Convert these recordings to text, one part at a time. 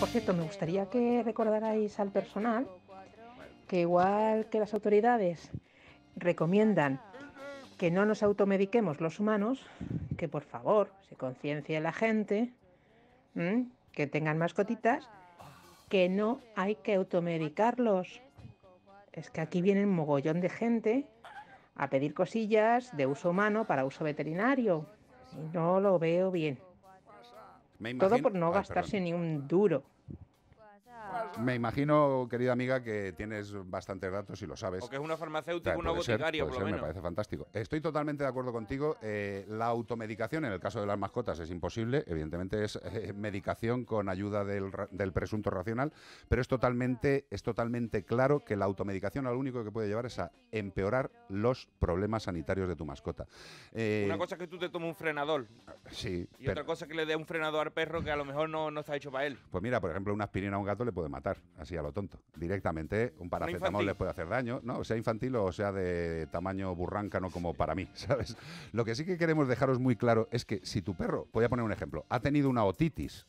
Por cierto, me gustaría que recordarais al personal que igual que las autoridades recomiendan que no nos automediquemos los humanos, que por favor se conciencie la gente, que tengan mascotitas, que no hay que automedicarlos. Es que aquí viene vienen mogollón de gente a pedir cosillas de uso humano para uso veterinario. Y no lo veo bien. Todo por no gastarse ni un duro. Me imagino, querida amiga, que tienes bastantes datos y lo sabes. Porque es una farmacéutica, una por lo Me parece fantástico. Estoy totalmente de acuerdo contigo. Eh, la automedicación, en el caso de las mascotas, es imposible. Evidentemente es eh, medicación con ayuda del, presunto racional, pero es totalmente, es totalmente claro que la automedicación lo único que puede llevar es a empeorar los problemas sanitarios de tu mascota. Eh, una cosa es que tú te tomes un frenador. Sí. Y otra cosa es que le dé un frenador al perro que a lo mejor no, no está hecho para él. Pues mira, por ejemplo, una aspirina a un gato le puede matar matar, así a lo tonto. Directamente un paracetamol les puede hacer daño, ¿no? Sea infantil o sea de tamaño no como para mí, ¿sabes? Lo que sí que queremos dejaros muy claro es que si tu perro, voy a poner un ejemplo, ha tenido una otitis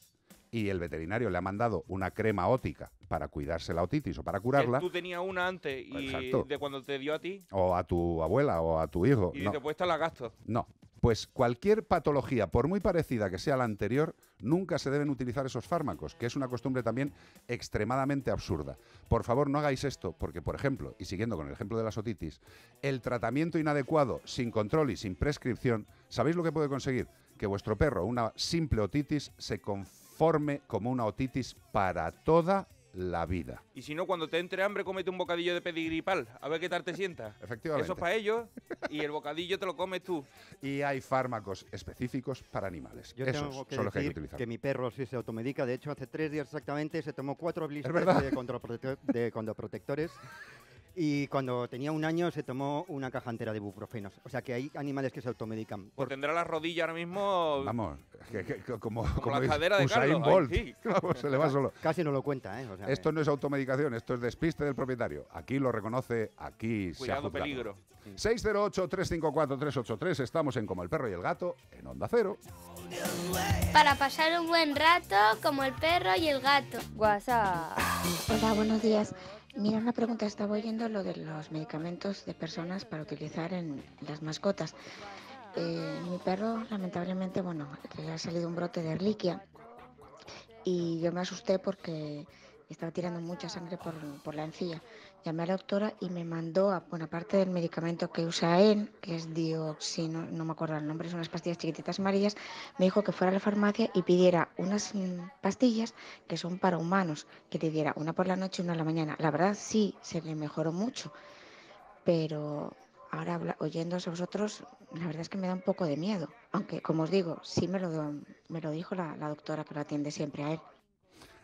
y el veterinario le ha mandado una crema ótica para cuidarse la otitis o para curarla. Tú tenías una antes y de cuando te dio a ti. O a tu abuela o a tu hijo. Y te puesta la gasto. No, pues cualquier patología, por muy parecida que sea la anterior, nunca se deben utilizar esos fármacos, que es una costumbre también extremadamente absurda. Por favor, no hagáis esto, porque, por ejemplo, y siguiendo con el ejemplo de la otitis, el tratamiento inadecuado, sin control y sin prescripción, ¿sabéis lo que puede conseguir? Que vuestro perro, una simple otitis, se conforme como una otitis para toda la vida. Y si no, cuando te entre hambre, cómete un bocadillo de pedigripal, a ver qué tal te sienta Efectivamente. Eso es para ellos y el bocadillo te lo comes tú. Y hay fármacos específicos para animales. Yo Esos que son los que hay que utilizar. Que mi perro sí se automedica. De hecho, hace tres días exactamente se tomó cuatro blisters de, condoprotectores. de, contraprotectores Y cuando tenía un año se tomó una caja entera de buprofenos. O sea que hay animales que se automedican. Pues tendrá la rodilla ahora mismo. Vamos, como, la de se Casi no lo cuenta, ¿eh? esto no es automedicación, esto es despiste del propietario. Aquí lo reconoce, aquí se ha peligro. 608-354-383. Estamos en Como el perro y el gato en Onda Cero. Para pasar un buen rato, como el perro y el gato. WhatsApp. Hola, buenos días. Mira, una pregunta. Estaba oyendo lo de los medicamentos de personas para utilizar en las mascotas. Eh, mi perro, lamentablemente, bueno, le ha salido un brote de reliquia y yo me asusté porque estaba tirando mucha sangre por, por la encía llamé a la doctora y me mandó, a, bueno, aparte del medicamento que usa él, que es dioxino, no me acuerdo el nombre, son unas pastillas chiquititas amarillas, me dijo que fuera a la farmacia y pidiera unas mm, pastillas que son para humanos, que le diera una por la noche y una a la mañana. La verdad sí, se le mejoró mucho, pero ahora oyéndose a vosotros, la verdad es que me da un poco de miedo, aunque como os digo, sí me lo, me lo dijo la doctora que lo atiende siempre a él.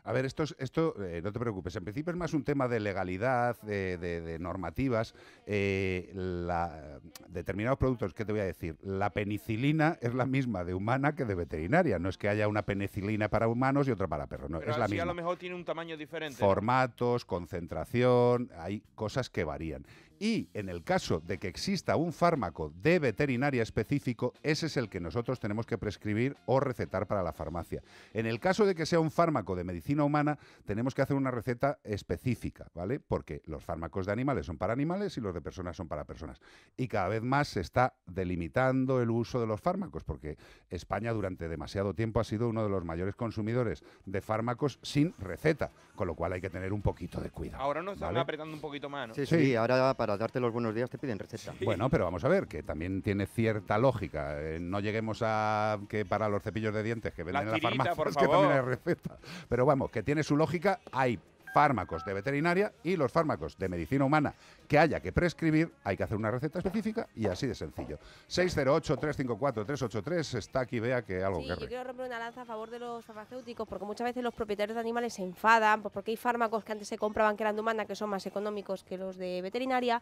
A ver, esto, esto eh, no te preocupes, en principio es más un tema de legalidad, de, normativas. Eh, la, determinados productos, ¿qué te voy a decir? La penicilina es la misma de humana que de veterinaria. No es que haya una penicilina para humanos y otra para perros. No, es la misma. a lo mejor tiene un tamaño diferente. Formatos, concentración, hay cosas que varían y en el caso de que exista un fármaco de veterinaria específico, ese es el que nosotros tenemos que prescribir o recetar para la farmacia. En el caso de que sea un fármaco de medicina humana, tenemos que hacer una receta específica, ¿vale? Porque los fármacos de animales son para animales y los de personas son para personas. Y cada vez más se está delimitando el uso de los fármacos, porque España durante demasiado tiempo ha sido uno de los mayores consumidores de fármacos sin receta, con lo cual hay que tener un poquito de cuidado. Ahora nos están apretando un poquito más, ¿no? Sí, sí, ahora va pasar para darte los buenos días te piden receta. Bueno, pero vamos a ver, que también tiene cierta lógica. Eh, no lleguemos a que para los cepillos de dientes que venden en la farmacia, por también hay receta. Pero vamos, que tiene su lógica, hay fármacos de veterinaria y los fármacos de medicina humana que haya que prescribir, hay que hacer una receta específica y así de sencillo. 608-354-383, está aquí vea que algo sí, Yo quiero romper una lanza a favor de los farmacéuticos porque muchas veces los propietarios de animales se enfadan pues porque hay fármacos que antes se compraban que eran de humana que son más económicos que los de veterinaria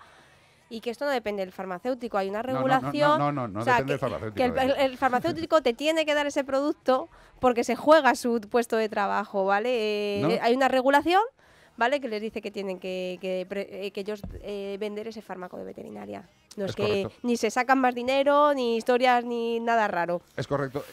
y que esto no depende del farmacéutico, hay una regulación. No, no, no, depende que, del farmacéutico. el, farmacéutico te tiene que dar ese producto porque se juega su puesto de trabajo, ¿vale? Eh, hay una regulación ¿vale? Que les dice que tienen que, que, eh, ellos eh, vender ese fármaco de veterinaria. No es, que ni se sacan más dinero, ni historias, ni nada raro. Es correcto.